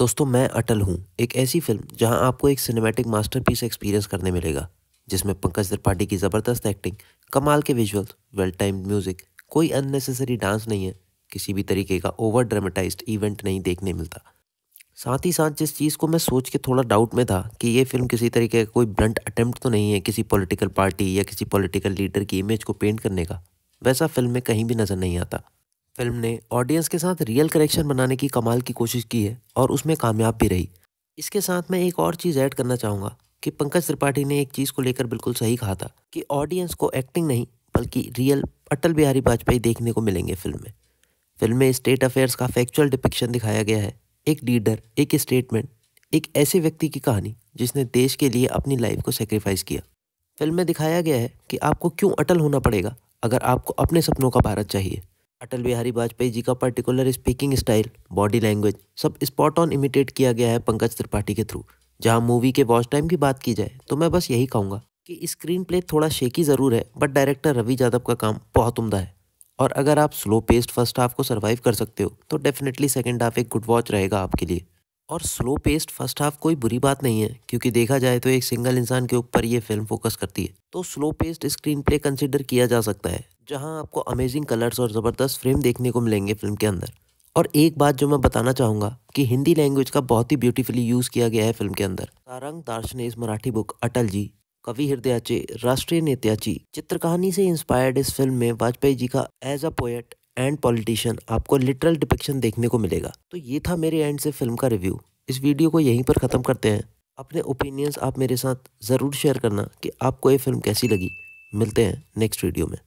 दोस्तों मैं अटल हूँ एक ऐसी फिल्म जहाँ आपको एक सिनेमैटिक मास्टरपीस एक्सपीरियंस करने मिलेगा जिसमें पंकज त्रिपाठी की ज़बरदस्त एक्टिंग कमाल के विजुअल्स वेल टाइम्ड म्यूज़िक कोई अननेसेसरी डांस नहीं है किसी भी तरीके का ओवर ड्रामेटाइज इवेंट नहीं देखने मिलता साथ ही साथ जिस चीज़ को मैं सोच के थोड़ा डाउट में था कि ये फिल्म किसी तरीके का कोई ब्लंट अटेम्प्ट तो नहीं है किसी पॉलिटिकल पार्टी या किसी पॉलिटिकल लीडर की इमेज को पेंट करने का वैसा फिल्म में कहीं भी नज़र नहीं आता फिल्म ने ऑडियंस के साथ रियल कनेक्शन बनाने की कमाल की कोशिश की है और उसमें कामयाब भी रही इसके साथ मैं एक और चीज़ ऐड करना चाहूँगा कि पंकज त्रिपाठी ने एक चीज़ को लेकर बिल्कुल सही कहा था कि ऑडियंस को एक्टिंग नहीं बल्कि रियल अटल बिहारी वाजपेयी देखने को मिलेंगे फिल्म में फिल्म में स्टेट अफेयर्स का फैक्चुअल डिपिक्शन दिखाया गया है एक लीडर एक स्टेटमेंट एक ऐसे व्यक्ति की कहानी जिसने देश के लिए अपनी लाइफ को सेक्रीफाइस किया फिल्म में दिखाया गया है कि आपको क्यों अटल होना पड़ेगा अगर आपको अपने सपनों का भारत चाहिए अटल बिहारी वाजपेयी जी का particular speaking style body language सब स्पॉट ऑन इमिटेट किया गया है पंकज त्रिपाठी के थ्रू जहां मूवी के वॉच टाइम की बात की जाए तो मैं बस यही कहूँगा कि स्क्रीन प्ले थोड़ा शेकी ज़रूर है बट डायरेक्टर रवि यादव का काम बहुत उमदा है और अगर आप स्लो पेस्ड फर्स्ट हाफ को सर्वाइव कर सकते हो तो डेफिनेटली सेकेंड हाफ एक गुड वॉच रहेगा आपके लिए और स्लो पेस्ड फर्स्ट हाफ कोई बुरी बात नहीं है क्योंकि देखा जाए तो एक सिंगल इंसान के ऊपर ये फिल्म फोकस करती है तो slow paced screenplay consider किया जा सकता है जहां आपको अमेजिंग कलर्स और ज़बरदस्त फ्रेम देखने को मिलेंगे फिल्म के अंदर और एक बात जो मैं बताना चाहूँगा कि हिंदी लैंग्वेज का बहुत ही ब्यूटीफुली यूज़ किया गया है फिल्म के अंदर तारंग दार्शने इस मराठी बुक अटल जी कवि हृदयाचे राष्ट्रीय नेत्याची चित्र कहानी से इंस्पायर्ड इस फिल्म में वाजपेयी जी का as a poet and politician आपको लिटरल डिपिक्शन देखने को मिलेगा तो ये था मेरे एंड से फिल्म का रिव्यू इस वीडियो को यहीं पर ख़त्म करते हैं अपने ओपिनियंस आप मेरे साथ ज़रूर शेयर करना कि आपको ये फिल्म कैसी लगी मिलते हैं नेक्स्ट वीडियो में